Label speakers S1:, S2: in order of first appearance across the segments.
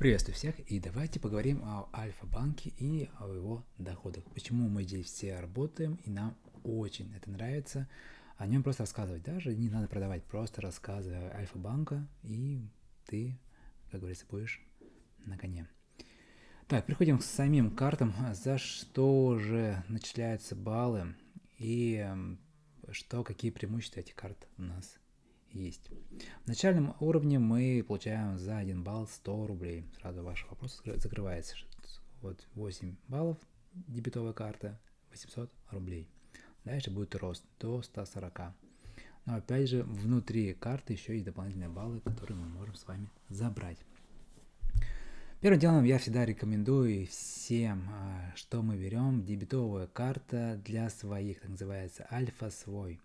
S1: Приветствую всех и давайте поговорим о Альфа-банке и о его доходах. Почему мы здесь все работаем и нам очень это нравится. О нем просто рассказывать, даже не надо продавать, просто рассказывай Альфа-банка и ты, как говорится, будешь на коне. Так, переходим к самим картам. За что же начисляются баллы и что, какие преимущества этих карт у нас есть. В начальном уровне мы получаем за 1 балл 100 рублей. Сразу ваш вопрос закрывается. Вот 8 баллов дебетовая карта, 800 рублей. Дальше будет рост до 140. Но опять же, внутри карты еще есть дополнительные баллы, которые мы можем с вами забрать. Первым делом я всегда рекомендую всем, а, что мы берем, дебетовая карта для своих, так называется, альфа свой.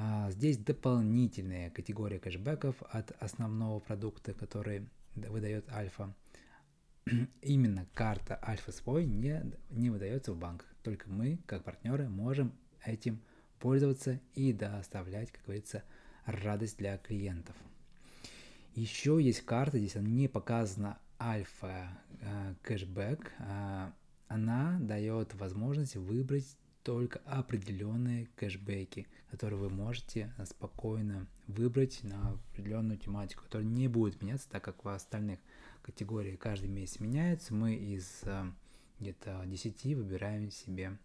S1: А, здесь дополнительная категория кэшбэков от основного продукта, который выдает Альфа. Именно карта Альфа свой не, не выдается в банках, Только мы, как партнеры, можем этим пользоваться и доставлять, как говорится, радость для клиентов. Еще есть карта, здесь она не показана альфа а, кэшбэк. А, она дает возможность выбрать только определенные кэшбэки, которые вы можете э, спокойно выбрать на определенную тематику, которая не будет меняться, так как в остальных категории каждый месяц меняется. Мы из э, где-то 10 выбираем себе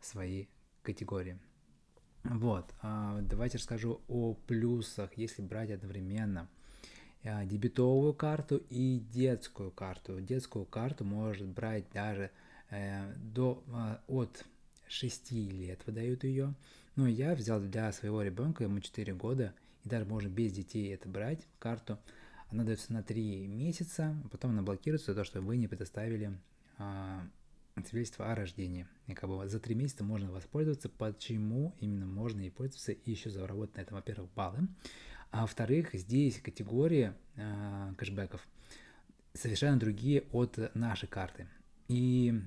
S1: свои категории. Вот, а давайте расскажу о плюсах, если брать одновременно э, дебетовую карту и детскую карту. Детскую карту может брать даже до, от 6 лет выдают ее. Но ну, я взял для своего ребенка, ему 4 года, и даже можно без детей это брать, карту. Она дается на 3 месяца, а потом она блокируется за то, что вы не предоставили а, свидетельство о рождении. И как бы за 3 месяца можно воспользоваться. Почему именно можно ей пользоваться, и еще заработать на этом, во-первых, баллы. А во-вторых, здесь категории а, кэшбэков совершенно другие от нашей карты. И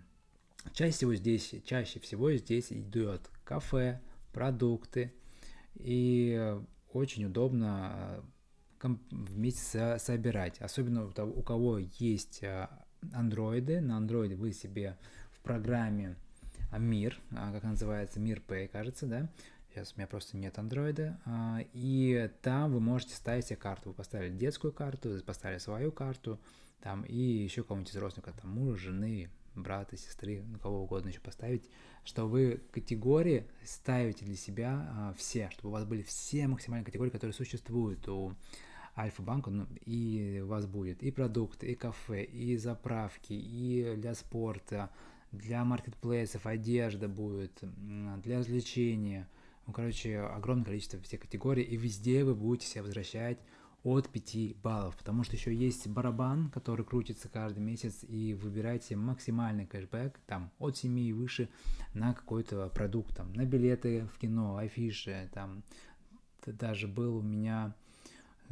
S1: Чаще всего здесь, чаще всего здесь идут кафе, продукты, и очень удобно э, вместе со собирать. Особенно у, кого есть э, андроиды, на андроиде вы себе в программе э, Мир, как называется, Мир Pay, кажется, да? Сейчас у меня просто нет андроида. А, и там вы можете ставить себе карту. Вы поставили детскую карту, вы поставили свою карту, там и еще кого-нибудь взрослого, там мужа, жены, брата, сестры, ну, кого угодно еще поставить, что вы категории ставите для себя а, все, чтобы у вас были все максимальные категории, которые существуют у Альфа-банка, ну, и у вас будет и продукты, и кафе, и заправки, и для спорта, для маркетплейсов одежда будет, для развлечения. Ну, короче, огромное количество всех категорий, и везде вы будете себя возвращать от 5 баллов, потому что еще есть барабан, который крутится каждый месяц, и выбирайте максимальный кэшбэк, там, от 7 и выше на какой-то продукт, там, на билеты в кино, афиши, там, даже был у меня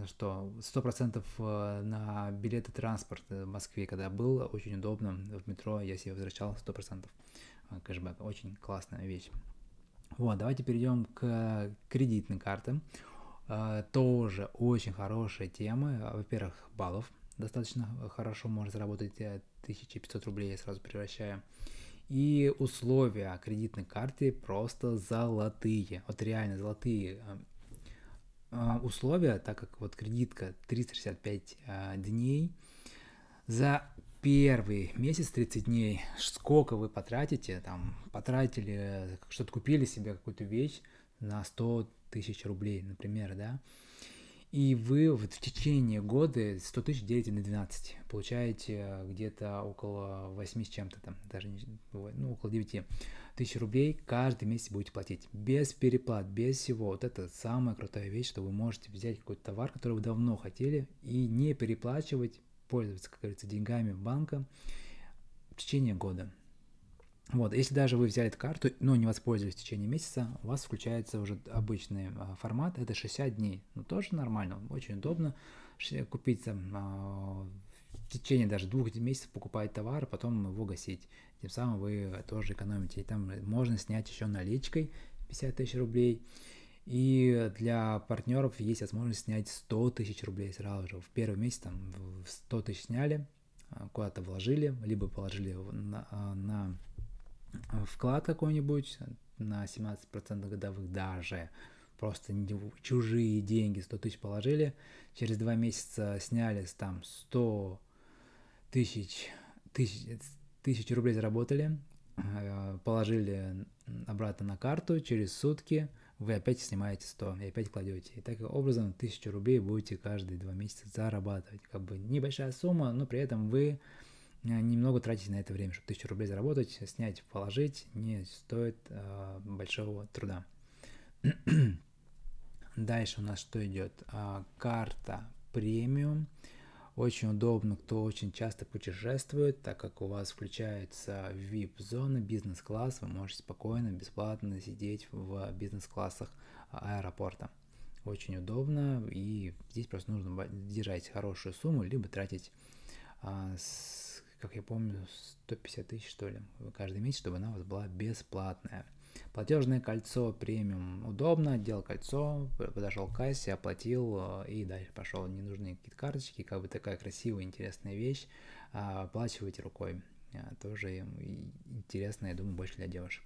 S1: что 100% э, на билеты транспорта в Москве, когда был, очень удобно, в метро я себе возвращал 100% э, кэшбэк, очень классная вещь. Вот, давайте перейдем к кредитным картам. А, тоже очень хорошая тема. Во-первых, баллов достаточно хорошо можно заработать 1500 э, рублей, сразу превращая. И условия кредитной карты просто золотые. Вот реально золотые а, условия, так как вот кредитка 365 а, дней. За первый месяц 30 дней, сколько вы потратите, там, потратили, э, что-то купили себе какую-то вещь на 100 тысяч рублей, например, да, и вы вот в течение года 100 тысяч делите на 12, получаете э, где-то около 8 с чем-то там, даже не, ну, около 9 тысяч рублей каждый месяц будете платить, без переплат, без всего. Вот это самая крутая вещь, что вы можете взять какой-то товар, который вы давно хотели, и не переплачивать, пользоваться, как говорится, деньгами банка в течение года. Вот, если даже вы взяли эту карту, но не воспользовались в течение месяца, у вас включается уже обычный а, формат, это 60 дней. Ну, тоже нормально, очень удобно купить там, а, в течение даже двух месяцев покупать товар, а потом его гасить. Тем самым вы тоже экономите. И там можно снять еще наличкой 50 тысяч рублей. И для партнеров есть возможность снять 100 тысяч рублей сразу же. В первый месяц там 100 тысяч сняли, а, куда-то вложили, либо положили на, на вклад какой-нибудь на 17% годовых даже, просто чужие деньги, 100 тысяч положили, через два месяца сняли там 100 тысяч, тысяч, тысяч рублей заработали, э, положили обратно на карту, через сутки вы опять снимаете 100 и опять кладете. И таким образом 1000 рублей будете каждые два месяца зарабатывать. Как бы небольшая сумма, но при этом вы Э, немного тратить на это время, чтобы тысячу рублей заработать, снять, положить, не стоит э, большого труда. Дальше у нас что идет? А, карта премиум. Очень удобно, кто очень часто путешествует, так как у вас включается VIP-зона, бизнес-класс, вы можете спокойно, бесплатно сидеть в бизнес-классах а, аэропорта. Очень удобно, и здесь просто нужно держать хорошую сумму, либо тратить а, с как я помню, 150 тысяч, что ли, каждый месяц, чтобы она у вас была бесплатная. Платежное кольцо премиум удобно, отдел кольцо, подошел к кассе, оплатил э, и дальше пошел. Не нужны какие-то карточки, как бы такая красивая, интересная вещь. А, оплачивайте рукой. А, тоже интересно, я думаю, больше для девушек.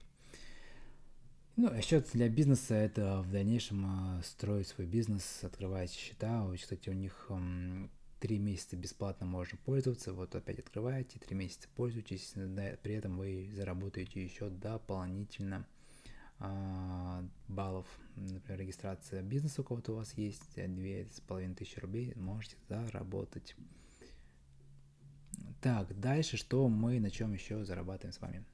S1: Ну, а счет для бизнеса – это в дальнейшем э, строить свой бизнес, открывать счета. Кстати, у них три месяца бесплатно можно пользоваться, вот опять открываете, три месяца пользуйтесь, при этом вы заработаете еще дополнительно а, баллов, например, регистрация бизнеса у кого-то у вас есть, э, половиной 2500 рублей можете заработать. Так, дальше что мы на чем еще зарабатываем с вами?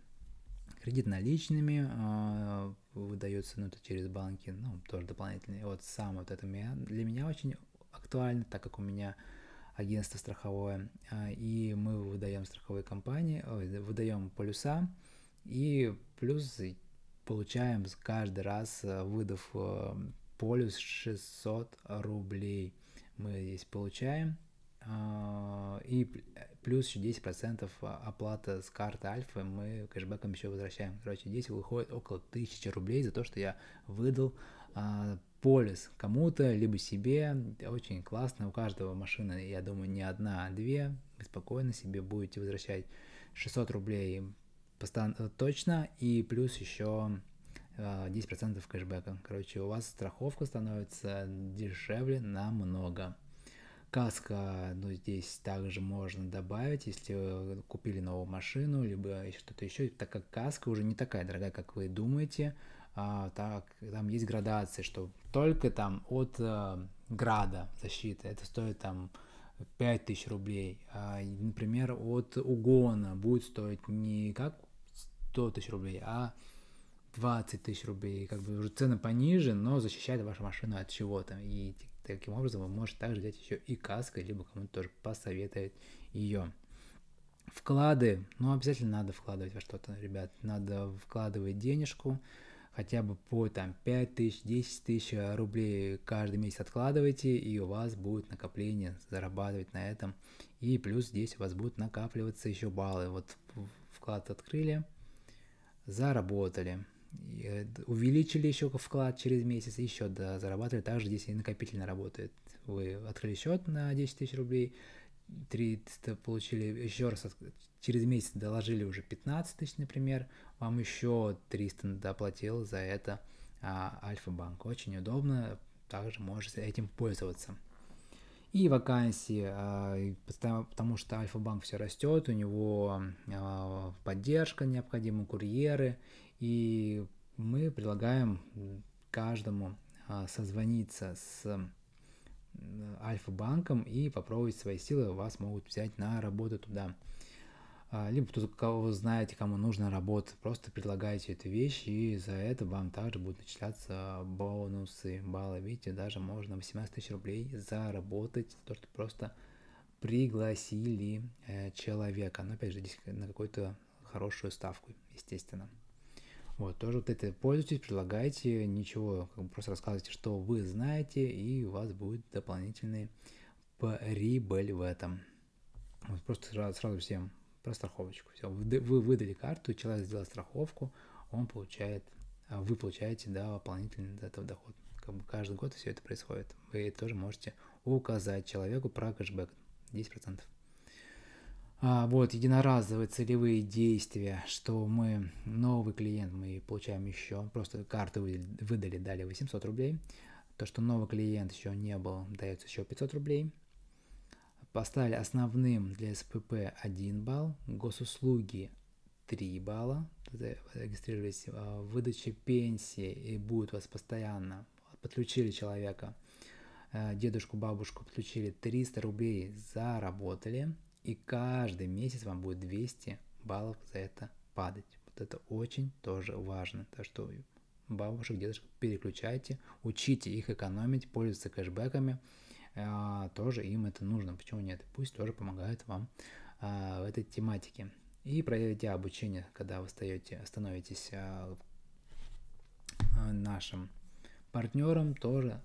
S1: Кредит наличными а, выдается, ну, это через банки, ну, тоже дополнительные, Вот сам вот это для меня очень актуально, так как у меня агентство страховое, а, и мы выдаем страховые компании, выдаем полюса, и плюс получаем каждый раз, э, выдав э, полюс 600 рублей, мы здесь получаем, а, и плюс еще 10% а, оплата с карты Альфа мы кэшбэком еще возвращаем. Короче, здесь выходит около 1000 рублей за то, что я выдал полис кому-то, либо себе. Это очень классно. У каждого машины я думаю, не одна, а две. Вы спокойно себе будете возвращать 600 рублей э, точно и плюс еще 10% э, кэшбэка. Короче, у вас страховка становится дешевле намного. Каска, ну, здесь также можно добавить, если вы купили новую машину, либо что-то еще, так как каска уже не такая дорогая, как вы думаете, а, так, там есть градации, что только там от э, града защиты это стоит там 5000 рублей, а, например, от угона будет стоить не как 100 тысяч рублей, а 20 тысяч рублей, как бы уже цена пониже, но защищает вашу машину от чего-то. И таким образом вы можете также взять еще и каской, либо кому-то тоже посоветовать ее. Вклады, ну обязательно надо вкладывать во что-то, ребят, надо вкладывать денежку, хотя бы по там 5 тысяч, 10 тысяч рублей каждый месяц откладывайте, и у вас будет накопление, зарабатывать на этом. И плюс здесь у вас будут накапливаться еще баллы. Вот вклад открыли, заработали, э, увеличили еще вклад через месяц, еще да, зарабатывали. Также здесь и накопительно работает. Вы открыли счет на 10 тысяч рублей, 300 получили еще раз, через месяц доложили уже 15 тысяч, например, вам еще 300 доплатил за это а, Альфа-банк. Очень удобно, также можете этим пользоваться. И вакансии, а, потому, что Альфа-банк все растет, у него а, поддержка необходима, курьеры, и мы предлагаем каждому а, созвониться с Альфа-банком и попробовать свои силы, вас могут взять на работу туда. А, либо кто то кого знаете, кому нужна работа просто предлагайте эту вещь, и за это вам также будут начисляться бонусы, баллы. Видите, даже можно 18 тысяч рублей заработать, за то, что просто пригласили э, человека. Но ну, опять же, здесь на какую-то хорошую ставку, естественно. Вот, тоже вот это пользуйтесь, предлагайте, ничего, просто рассказывайте, что вы знаете, и у вас будет дополнительный прибыль в этом. Вот просто сразу, сразу всем про страховочку. Все, вы выдали карту, человек сделал страховку, он получает, а вы получаете да, дополнительный до этого доход. Как бы каждый год все это происходит. Вы тоже можете указать человеку про кэшбэк 10%. А, вот единоразовые целевые действия, что мы новый клиент, мы получаем еще, просто карты выдали, дали 800 рублей. То, что новый клиент еще не был, дается еще 500 рублей. Поставили основным для СПП 1 балл, госуслуги 3 балла, регистрировались а, выдача пенсии и будет у вас постоянно. Подключили человека, э, дедушку, бабушку подключили 300 рублей, заработали – и каждый месяц вам будет 200 баллов за это падать. Вот это очень тоже важно. Так что бабушек, дедушек переключайте, учите их экономить, пользоваться кэшбэками. А, тоже им это нужно. Почему нет? Пусть тоже помогают вам а, в этой тематике. И пройдя обучение, когда вы стаете, становитесь а, нашим партнером, тоже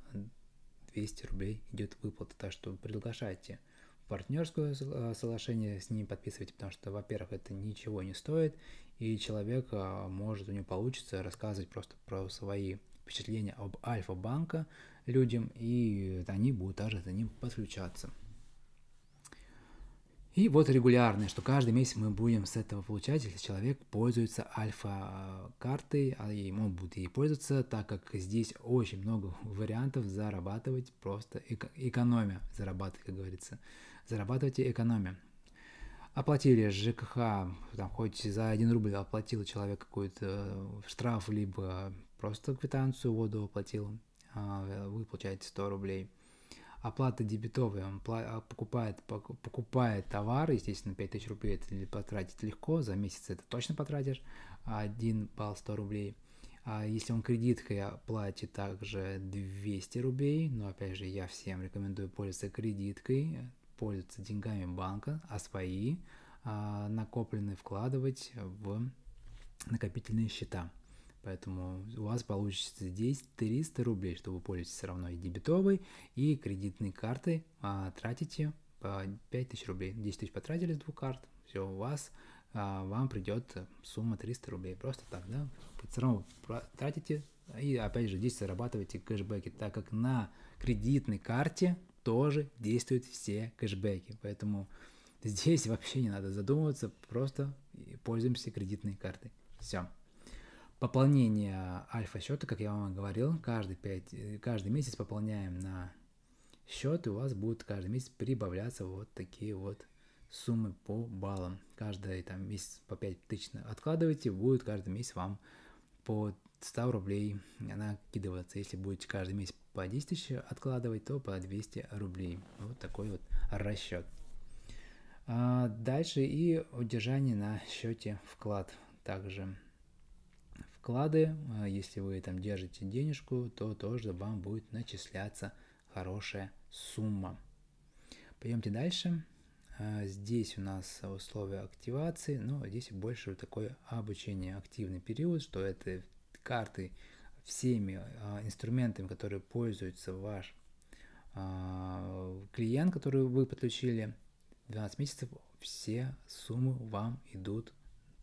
S1: 200 рублей идет выплата. Так что приглашайте партнерское э, соглашение с ним подписывайте, потому что, во-первых, это ничего не стоит, и человек э, может у него получится рассказывать просто про свои впечатления об Альфа-банка людям, и они будут также за ним подключаться. И вот регулярное, что каждый месяц мы будем с этого получать, если человек пользуется альфа-картой, а ему будет ей пользоваться, так как здесь очень много вариантов зарабатывать, просто эко экономия зарабатывать, как говорится зарабатывайте экономия. Оплатили ЖКХ, там хоть за 1 рубль оплатил человек какой-то э, штраф, либо просто квитанцию воду оплатил, а, вы получаете 100 рублей оплата дебетовая, он а, покупает, покупает товар, естественно, 5000 рублей это потратить легко, за месяц это точно потратишь, один балл 100 рублей. А если он кредиткой платит также 200 рублей, но опять же я всем рекомендую пользоваться кредиткой, пользоваться деньгами банка, а свои а, накопленные вкладывать в накопительные счета. Поэтому у вас получится здесь 300 рублей, чтобы пользоваться все равно и дебетовой, и кредитной картой. А, тратите по 5000 рублей. 10 тысяч потратили с двух карт, все, у вас а, вам придет сумма 300 рублей. Просто так, да? Все равно тратите и опять же здесь зарабатываете кэшбэки, так как на кредитной карте тоже действуют все кэшбэки. Поэтому здесь вообще не надо задумываться, просто пользуемся кредитной картой. Все. Пополнение альфа-счета, как я вам говорил, каждый, 5, каждый месяц пополняем на счет, и у вас будут каждый месяц прибавляться вот такие вот суммы по баллам. Каждый там месяц по 5 тысяч откладывайте, будет каждый месяц вам по 100 рублей накидываться. Если будете каждый месяц по 10 тысяч откладывать, то по 200 рублей. Вот такой вот расчет. А дальше и удержание на счете вклад также. Вклады, а если вы там держите денежку, то тоже вам будет начисляться хорошая сумма. Пойдемте дальше. А здесь у нас условия активации, но ну, здесь больше такое обучение, активный период, что это карты всеми а, инструментами, которые пользуется ваш а, клиент, который вы подключили 12 месяцев, все суммы вам идут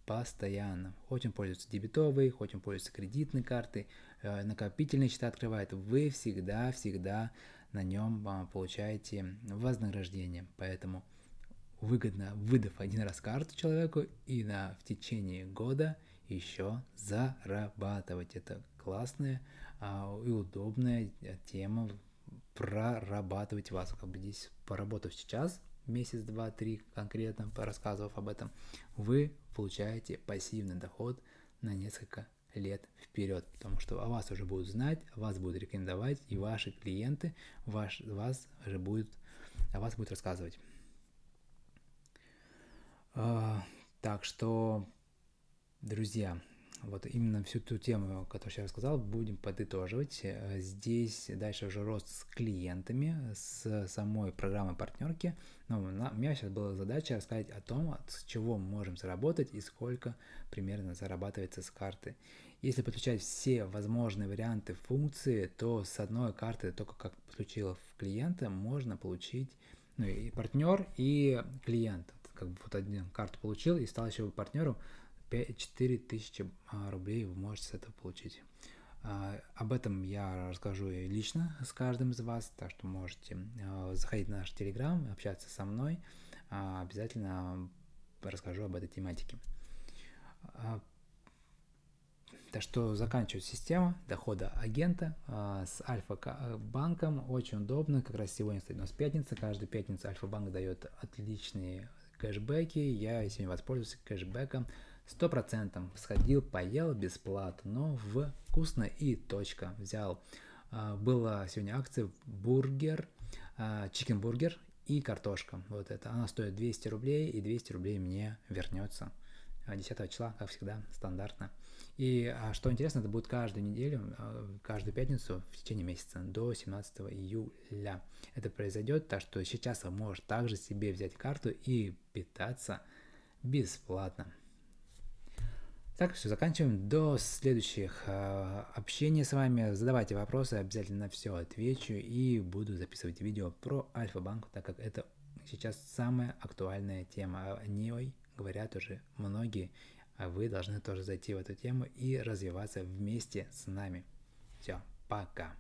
S1: постоянно. Хоть он пользуется дебетовой, хоть он пользуется кредитной картой, э, накопительные счета открывает, вы всегда, всегда на нем а, получаете вознаграждение. Поэтому выгодно, выдав один раз карту человеку и на, в течение года еще зарабатывать. Это классная а, и удобная э, тема прорабатывать вас. Как бы здесь поработав сейчас месяц, два, три конкретно, рассказывав об этом, вы получаете пассивный доход на несколько лет вперед, потому что о вас уже будут знать, вас будут рекомендовать, и ваши клиенты ваш, вас уже будут, о вас будут рассказывать. А, так что, друзья, вот именно всю ту тему, которую я рассказал, будем подытоживать. Э, здесь дальше уже рост с клиентами, с самой программой партнерки. Но у меня сейчас была задача рассказать о том, с чего мы можем заработать и сколько примерно зарабатывается с карты. Если подключать все возможные варианты функции, то с одной карты, только как подключила в клиента, можно получить ну, и партнер, и клиент. Как бы вот один карту получил и стал еще партнером, 4000 а, рублей вы можете с этого получить. А, об этом я расскажу и лично с каждым из вас, так что можете а, заходить на наш Телеграм, общаться со мной, обязательно расскажу об этой тематике. Так что заканчивает система дохода агента а, с Альфа-банком. Очень удобно. Как раз сегодня, кстати, у нас пятница. Каждую пятницу Альфа-банк дает отличные кэшбэки. Я сегодня воспользуюсь кэшбэком Сто процентов сходил, поел бесплатно, но вкусно и точка взял. А, была сегодня акция бургер, а, чикенбургер и картошка. Вот это. Она стоит 200 рублей, и 200 рублей мне вернется 10 а, числа, как всегда, стандартно. И что интересно, это будет каждую неделю, каждую пятницу в течение месяца до 17 июля. Это произойдет, так что сейчас вы можете также себе взять карту и питаться бесплатно. Так, все, заканчиваем. До следующих э, общений с вами. Задавайте вопросы, обязательно на все отвечу и буду записывать видео про Альфа-банк, так как это сейчас самая актуальная тема. А о ней говорят уже многие, а вы должны тоже зайти в эту тему и развиваться вместе с нами. Все, пока.